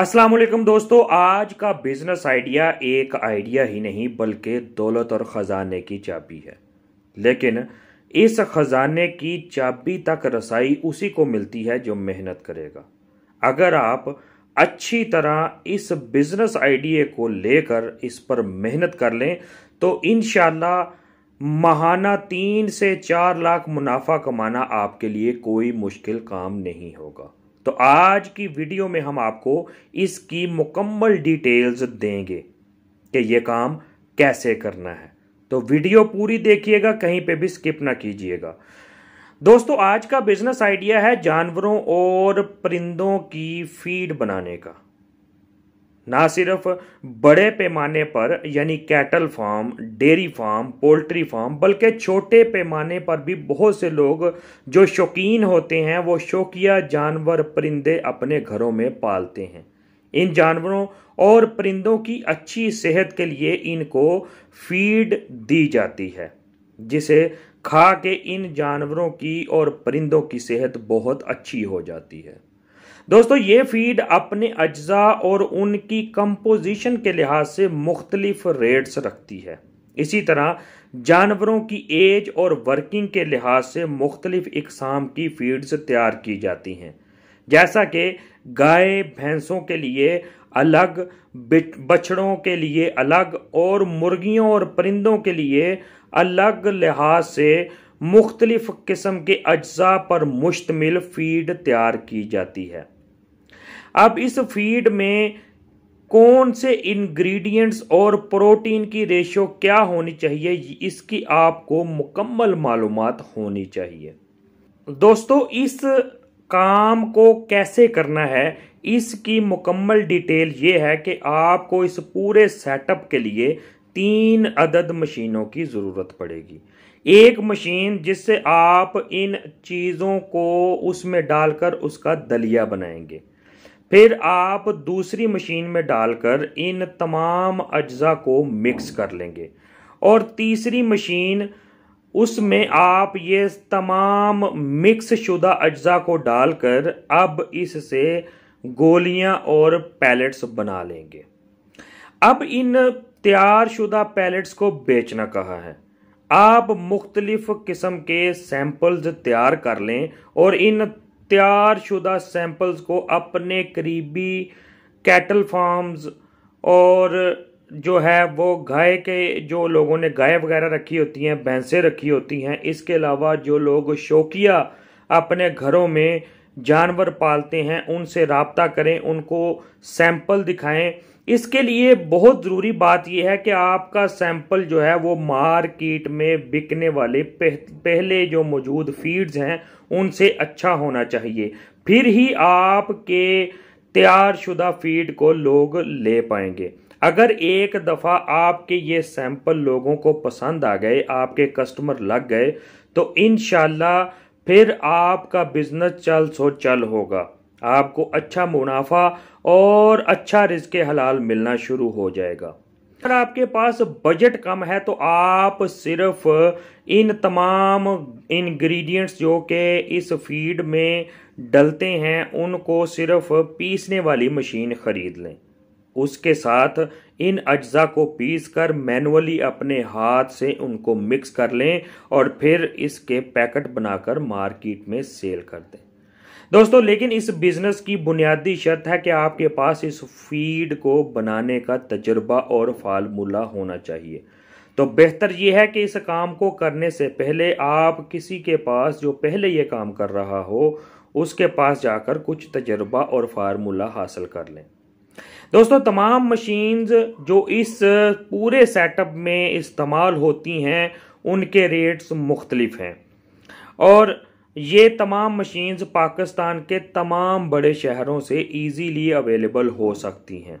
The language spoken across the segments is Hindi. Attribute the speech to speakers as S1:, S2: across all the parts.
S1: असलम दोस्तों आज का बिजनेस आइडिया एक आइडिया ही नहीं बल्कि दौलत और ख़जाने की चाबी है लेकिन इस ख़जाने की चाबी तक रसाई उसी को मिलती है जो मेहनत करेगा अगर आप अच्छी तरह इस बिजनेस आइडिया को लेकर इस पर मेहनत कर लें तो इन महाना तीन से चार लाख मुनाफा कमाना आपके लिए कोई मुश्किल काम नहीं होगा तो आज की वीडियो में हम आपको इसकी मुकम्मल डिटेल्स देंगे कि ये काम कैसे करना है तो वीडियो पूरी देखिएगा कहीं पे भी स्किप ना कीजिएगा दोस्तों आज का बिजनेस आइडिया है जानवरों और परिंदों की फीड बनाने का ना सिर्फ बड़े पैमाने पर यानी cattle farm dairy farm poultry farm बल्कि छोटे पैमाने पर भी बहुत से लोग जो शौकीन होते हैं वो शौकिया जानवर परिंदे अपने घरों में पालते हैं इन जानवरों और परिंदों की अच्छी सेहत के लिए इनको फीड दी जाती है जिसे खा के इन जानवरों की और परिंदों की सेहत बहुत अच्छी हो जाती है दोस्तों ये फीड अपने अज्जा और उनकी कंपोजिशन के लिहाज से मुख्तलिफ रेट्स रखती है इसी तरह जानवरों की एज और वर्किंग के लिहाज से मुख्तलिफ इकसाम की फीड्स तैयार की जाती हैं जैसा कि गाय भैंसों के लिए अलग बछड़ों के लिए अलग और मुर्गियों और परिंदों के लिए अलग लिहाज से मुख्तलिफ किस्म के अज्जा पर मुश्तमिल फीड तैयार की जाती है अब इस फीड में कौन से इंग्रेडिएंट्स और प्रोटीन की रेशो क्या होनी चाहिए इसकी आपको मुकम्मल मालूम होनी चाहिए दोस्तों इस काम को कैसे करना है इसकी मुकम्मल डिटेल ये है कि आपको इस पूरे सेटअप के लिए तीन अदद मशीनों की ज़रूरत पड़ेगी एक मशीन जिससे आप इन चीज़ों को उसमें डालकर उसका दलिया बनाएंगे फिर आप दूसरी मशीन में डालकर इन तमाम अज्जा को मिक्स कर लेंगे और तीसरी मशीन उसमें आप ये तमाम मिक्स शुदा अज्जा को डालकर अब इससे गोलियां और पैलेट्स बना लेंगे अब इन तैयार शुदा पैलेट्स को बेचना कहा है आप मुख्तलिफ किस्म के सैम्पल्स तैयार कर लें और इन तैयार शुदा सैंपल्स को अपने करीबी कैटल फार्म्स और जो है वो गाय के जो लोगों ने गाय वगैरह रखी होती हैं भैंसें रखी होती हैं इसके अलावा जो लोग शौकिया अपने घरों में जानवर पालते हैं उनसे रबता करें उनको सैंपल दिखाएं इसके लिए बहुत ज़रूरी बात यह है कि आपका सैंपल जो है वो मार्केट में बिकने वाले पहले जो मौजूद फीड्स हैं उनसे अच्छा होना चाहिए फिर ही आपके तैयारशुदा फीड को लोग ले पाएंगे अगर एक दफ़ा आपके ये सैंपल लोगों को पसंद आ गए आपके कस्टमर लग गए तो इन फिर आपका बिजनेस चल सो चल होगा आपको अच्छा मुनाफा और अच्छा रिस्क हलाल मिलना शुरू हो जाएगा अगर आपके पास बजट कम है तो आप सिर्फ इन तमाम इंग्रेडिएंट्स जो कि इस फीड में डलते हैं उनको सिर्फ पीसने वाली मशीन खरीद लें उसके साथ इन अज्जा को पीस कर मैनुअली अपने हाथ से उनको मिक्स कर लें और फिर इसके पैकेट बनाकर मार्केट में सेल कर दें दोस्तों लेकिन इस बिज़नेस की बुनियादी शर्त है कि आपके पास इस फीड को बनाने का तजर्बा और फार्मूला होना चाहिए तो बेहतर यह है कि इस काम को करने से पहले आप किसी के पास जो पहले ये काम कर रहा हो उसके पास जाकर कुछ तजर्बा और फार्मूला हासिल कर लें दोस्तों तमाम मशीन्स जो इस पूरे सेटअप में इस्तेमाल होती हैं उनके रेट्स मुख्तलिफ हैं और ये तमाम मशीन्स पाकिस्तान के तमाम बड़े शहरों से इजीली अवेलेबल हो सकती हैं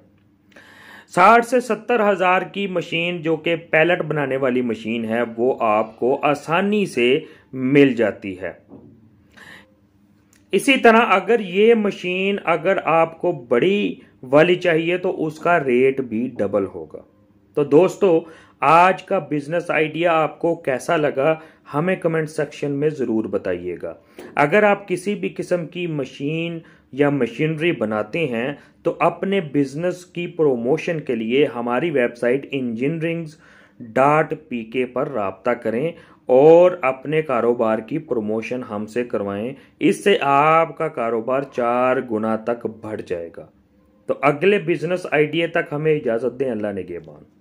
S1: साठ से सत्तर हज़ार की मशीन जो कि पैलेट बनाने वाली मशीन है वो आपको आसानी से मिल जाती है इसी तरह अगर ये मशीन अगर आपको बड़ी वाली चाहिए तो उसका रेट भी डबल होगा तो दोस्तों आज का बिजनेस आइडिया आपको कैसा लगा हमें कमेंट सेक्शन में ज़रूर बताइएगा अगर आप किसी भी किस्म की मशीन या मशीनरी बनाते हैं तो अपने बिजनेस की प्रोमोशन के लिए हमारी वेबसाइट इंजीनियरिंग्स डॉट पी के पर रबता करें और अपने कारोबार की प्रमोशन हमसे करवाएं इससे आपका कारोबार चार गुना तक बढ़ जाएगा तो अगले बिजनेस आइडिया तक हमें इजाज़त दें अल्लाह ने गेबान